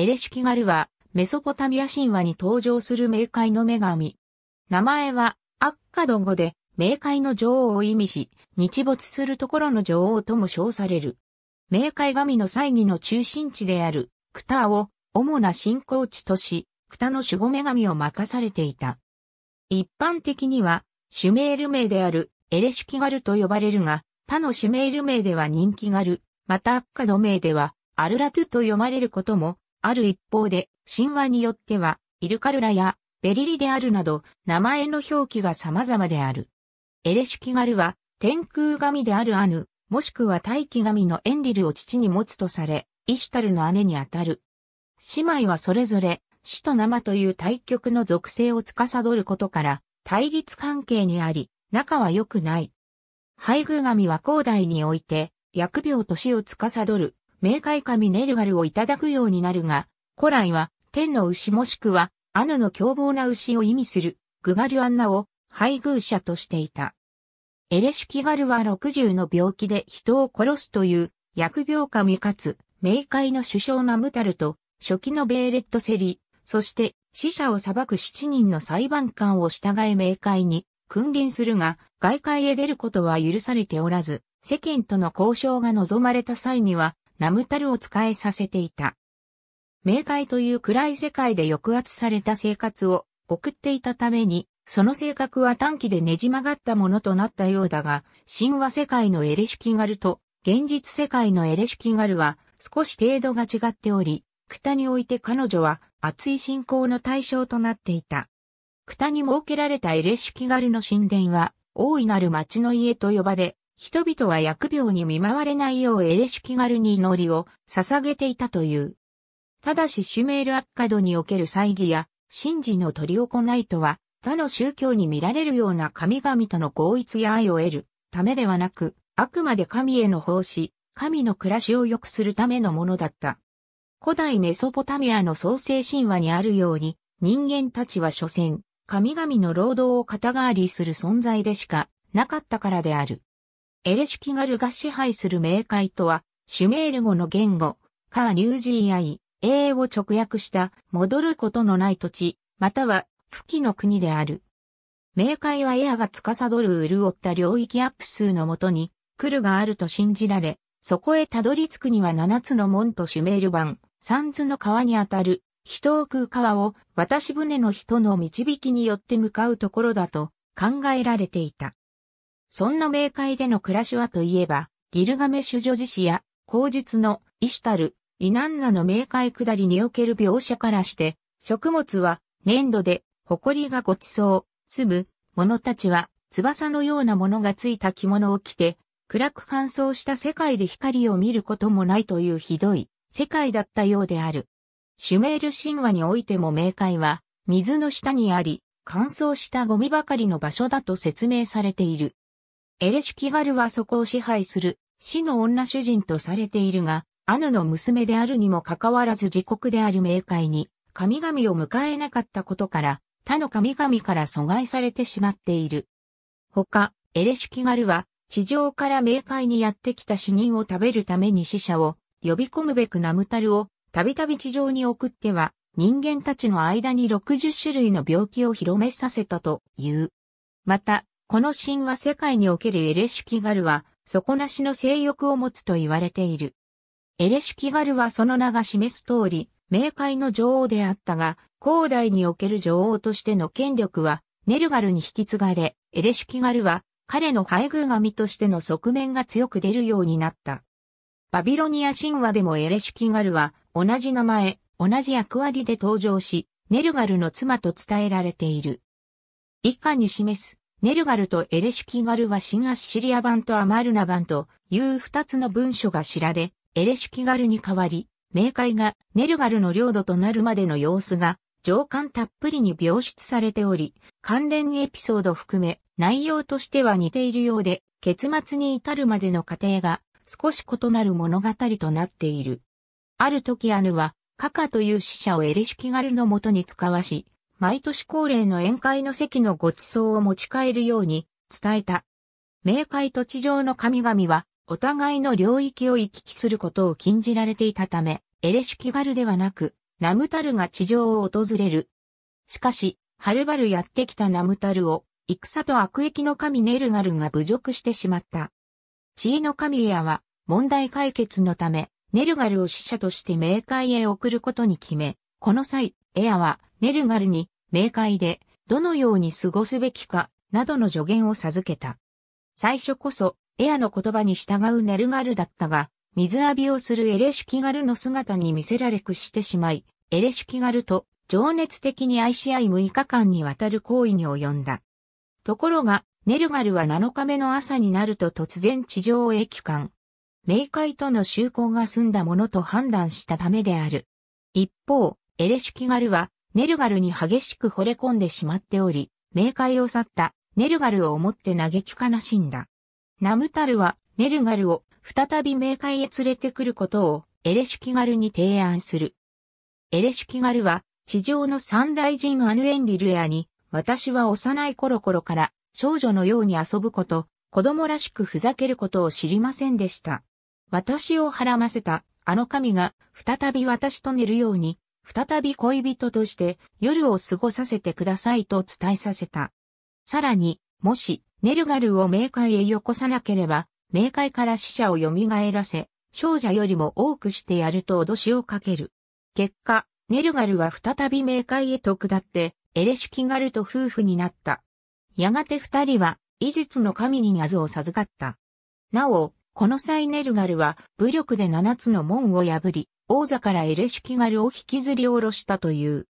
エレシュキガルは、メソポタミア神話に登場する冥界の女神。名前は、アッカド語で、冥界の女王を意味し、日没するところの女王とも称される。冥界神の祭儀の中心地である、クターを、主な信仰地とし、クタの守護女神を任されていた。一般的には、シュメール名である、エレシュキガルと呼ばれるが、他のシュメール名では人気ガル、またアッカド名では、アルラトゥと呼ばれることもある一方で、神話によっては、イルカルラやベリリであるなど、名前の表記が様々である。エレシュキガルは、天空神であるアヌ、もしくは大気神のエンリルを父に持つとされ、イシュタルの姉にあたる。姉妹はそれぞれ、死と生という対極の属性を司ることから、対立関係にあり、仲は良くない。配偶神は広大において、薬病と死を司る冥界神ネルガルをいただくようになるが、古来は、天の牛もしくは、アヌの凶暴な牛を意味する、グガルアンナを、配偶者としていた。エレシュキガルは60の病気で人を殺すという、疫病神かつ、冥界の首相ナムタルと、初期のベーレットセリ、そして死者を裁く7人の裁判官を従え冥界に君臨するが、外界へ出ることは許されておらず、世間との交渉が望まれた際には、ナムタルを使えさせていた。冥界という暗い世界で抑圧された生活を送っていたために、その性格は短期でねじ曲がったものとなったようだが、神話世界のエレシュキガルと現実世界のエレシュキガルは少し程度が違っており、クタにおいて彼女は熱い信仰の対象となっていた。クタに設けられたエレシュキガルの神殿は大いなる町の家と呼ばれ、人々は疫病に見舞われないようエレシュキガルに祈りを捧げていたという。ただしシュメールアッカドにおける祭儀や神事の取り行いとは他の宗教に見られるような神々との合一や愛を得るためではなく、あくまで神への奉仕、神の暮らしを良くするためのものだった。古代メソポタミアの創世神話にあるように、人間たちは所詮、神々の労働を肩代わりする存在でしかなかったからである。エレシュキガルが支配する冥界とは、シュメール語の言語、カーニュージーアイ、英を直訳した戻ることのない土地、または不帰の国である。冥界はエアが司る潤った領域アップ数のもとに、来るがあると信じられ、そこへたどり着くには七つの門とシュメール版、三途の川にあたる、人を食う川を渡し船の人の導きによって向かうところだと考えられていた。そんな冥界での暮らしはといえば、ギルガメシュ女子詩や、口述のイシュタル、イナンナの冥界下りにおける描写からして、食物は粘土で、埃がごちそう、粒、者たちは翼のようなものがついた着物を着て、暗く乾燥した世界で光を見ることもないというひどい世界だったようである。シュメール神話においても冥界は水の下にあり、乾燥したゴミばかりの場所だと説明されている。エレシュキガルはそこを支配する、死の女主人とされているが、アヌの娘であるにもかかわらず自国である冥界に、神々を迎えなかったことから、他の神々から阻害されてしまっている。他、エレシュキガルは、地上から冥界にやってきた死人を食べるために死者を呼び込むべくナムタルをたびたび地上に送っては人間たちの間に60種類の病気を広めさせたという。また、この神話世界におけるエレシュキガルは、底なしの性欲を持つと言われている。エレシュキガルはその名が示す通り、冥界の女王であったが、後代における女王としての権力は、ネルガルに引き継がれ、エレシュキガルは、彼の配偶神としての側面が強く出るようになった。バビロニア神話でもエレシュキガルは、同じ名前、同じ役割で登場し、ネルガルの妻と伝えられている。以下に示すネルガルとエレシュキガルは新アッシリア版とアマルナ版という二つの文書が知られ、エレシュキガルに代わり、冥界がネルガルの領土となるまでの様子が上官たっぷりに描出されており、関連エピソード含め内容としては似ているようで、結末に至るまでの過程が少し異なる物語となっている。ある時アヌは、カカという死者をエレシュキガルのもとに使わし、毎年恒例の宴会の席のご馳走を持ち帰るように伝えた。冥界と地上の神々は、お互いの領域を行き来することを禁じられていたため、エレシュキガルではなく、ナムタルが地上を訪れる。しかし、はるばるやってきたナムタルを、戦と悪役の神ネルガルが侮辱してしまった。地位の神エアは、問題解決のため、ネルガルを死者として冥界へ送ることに決め、この際、エアはネルガルに明快でどのように過ごすべきかなどの助言を授けた。最初こそエアの言葉に従うネルガルだったが、水浴びをするエレシュキガルの姿に見せられくしてしまい、エレシュキガルと情熱的に愛し合い6日間にわたる行為に及んだ。ところが、ネルガルは7日目の朝になると突然地上へ帰還。冥界との修行が済んだものと判断したためである。一方、エレシュキガルは、ネルガルに激しく惚れ込んでしまっており、冥界を去ったネルガルを思って嘆き悲しんだ。ナムタルは、ネルガルを再び冥界へ連れてくることを、エレシュキガルに提案する。エレシュキガルは、地上の三大人アヌエンリルエアに、私は幼い頃頃から少女のように遊ぶこと、子供らしくふざけることを知りませんでした。私をはらませたあの神が再び私と寝るように再び恋人として夜を過ごさせてくださいと伝えさせた。さらに、もし、ネルガルを冥界へよこさなければ、冥界から死者を蘇らせ、少女よりも多くしてやると脅しをかける。結果、ネルガルは再び冥界へと下って、エレシュキガルと夫婦になった。やがて二人は、医術の神に謎を授かった。なお、この際ネルガルは武力で7つの門を破り、王座からエレシュキガルを引きずり下ろしたという。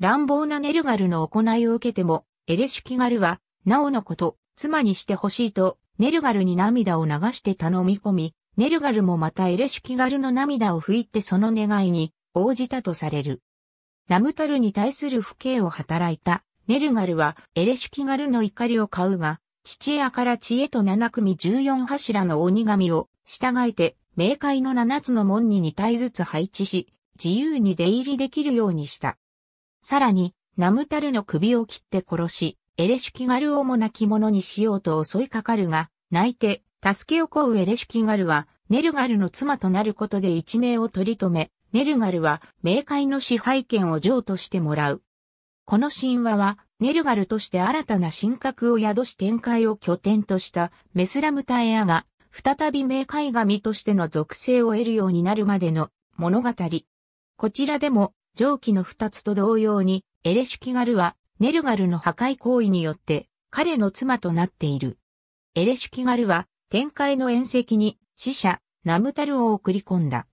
乱暴なネルガルの行いを受けても、エレシュキガルは、なおのこと、妻にしてほしいと、ネルガルに涙を流して頼み込み、ネルガルもまたエレシュキガルの涙を拭いてその願いに応じたとされる。ナムタルに対する不敬を働いたネルガルはエレシュキガルの怒りを買うが、父屋から知恵と七組十四柱の鬼神を従えて、冥界の七つの門に二体ずつ配置し、自由に出入りできるようにした。さらに、ナムタルの首を切って殺し、エレシュキガルをも泣き者にしようと襲いかかるが、泣いて、助けを請うエレシュキガルは、ネルガルの妻となることで一命を取り留め、ネルガルは冥界の支配権を譲渡してもらう。この神話はネルガルとして新たな神格を宿し展開を拠点としたメスラムタエアが、再び冥界神としての属性を得るようになるまでの物語。こちらでも、上記の二つと同様に、エレシュキガルは、ネルガルの破壊行為によって、彼の妻となっている。エレシュキガルは、天界の宴席に、死者、ナムタルを送り込んだ。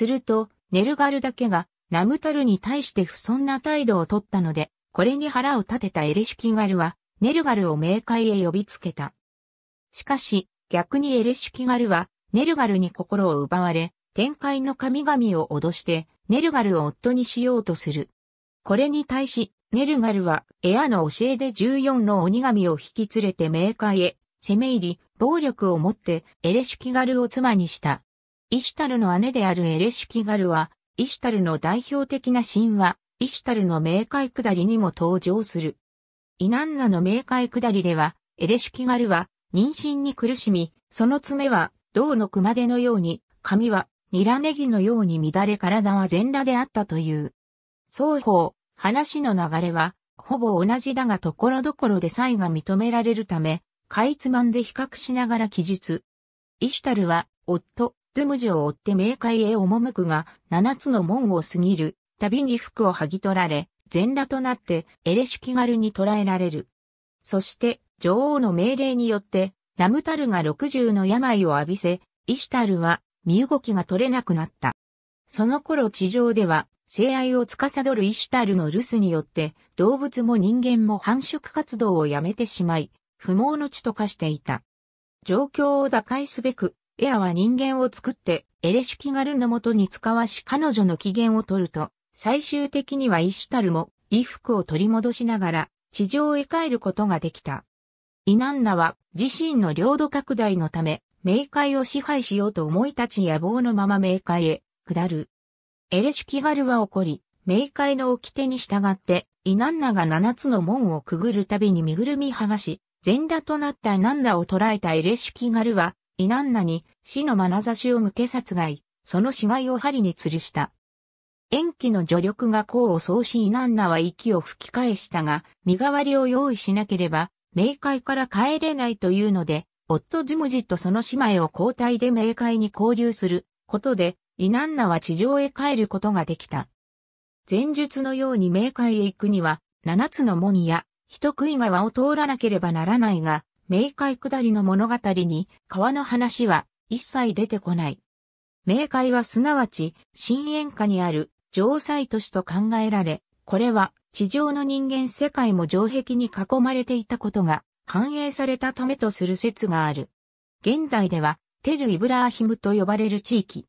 すると、ネルガルだけが、ナムタルに対して不遜な態度をとったので、これに腹を立てたエレシキガルは、ネルガルを冥界へ呼びつけた。しかし、逆にエレシキガルは、ネルガルに心を奪われ、天界の神々を脅して、ネルガルを夫にしようとする。これに対し、ネルガルは、エアの教えで14の鬼神を引き連れて冥界へ、攻め入り、暴力をもって、エレシュキガルを妻にした。イシュタルの姉であるエレシュキガルは、イシュタルの代表的な神話、イシュタルの冥界下りにも登場する。イナンナの冥界下りでは、エレシュキガルは、妊娠に苦しみ、その爪は、銅の熊手のように、髪は、ニラネギのように乱れ体は全裸であったという。双方、話の流れは、ほぼ同じだがところどころで差異が認められるため、かいつまんで比較しながら記述。イシュタルは、夫、トゥムジを追って冥界へ赴くが、七つの門を過ぎる、旅に服を剥ぎ取られ、全裸となって、エレシュキガルに捕らえられる。そして、女王の命令によって、ナムタルが六十の病を浴びせ、イシュタルは身動きが取れなくなった。その頃地上では、性愛を司るイシュタルの留守によって、動物も人間も繁殖活動をやめてしまい、不毛の地と化していた。状況を打開すべく、エアは人間を作って、エレシュキガルのもとに使わし彼女の機嫌を取ると、最終的にはイシュタルも衣服を取り戻しながら、地上へ帰ることができた。イナンナは自身の領土拡大のため、冥界を支配しようと思い立ち野望のまま冥界へ下る。エレシュキガルは起こり、冥界の掟に従って、イナンナが七つの門をくぐるたびに身ぐるみ剥がし、全裸となったイナンナを捕らえたエレシュキガルは、イナンナに死の眼差しを向け殺害、その死骸を針に吊るした。塩基の助力が功を奏しイナンナは息を吹き返したが、身代わりを用意しなければ、冥界から帰れないというので、夫ズムジとその姉妹を交代で冥界に交流することで、イナンナは地上へ帰ることができた。前述のように冥界へ行くには、七つの門や、人食い川を通らなければならないが、明界下りの物語に川の話は一切出てこない。明界はすなわち、深淵下にある城塞都市と考えられ、これは地上の人間世界も城壁に囲まれていたことが反映されたためとする説がある。現代ではテル・イブラーヒムと呼ばれる地域。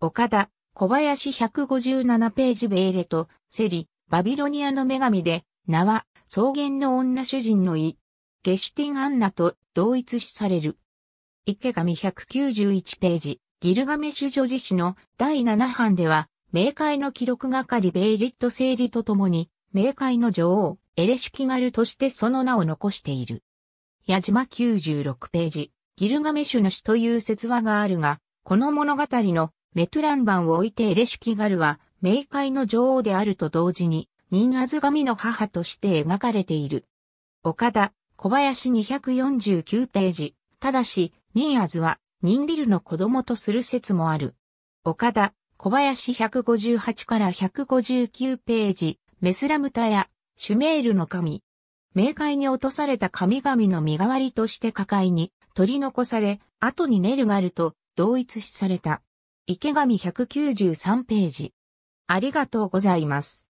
岡田、小林157ページベーレとセリ、バビロニアの女神で、名は草原の女主人の意ゲシティン・アンナと同一視される。池上191ページ、ギルガメシュ女子史の第7版では、冥界の記録係ベイリット整理とともに、冥界の女王、エレシュキガルとしてその名を残している。矢島96ページ、ギルガメシュの詩という説話があるが、この物語のメトラン版を置いてエレシュキガルは、冥界の女王であると同時に、ニンアズ神の母として描かれている。岡田、小林249ページ。ただし、ニーアズは、ニンビルの子供とする説もある。岡田、小林158から159ページ。メスラムタや、シュメールの神。冥界に落とされた神々の身代わりとして抱界に取り残され、後にネルガルと同一視された。池上193ページ。ありがとうございます。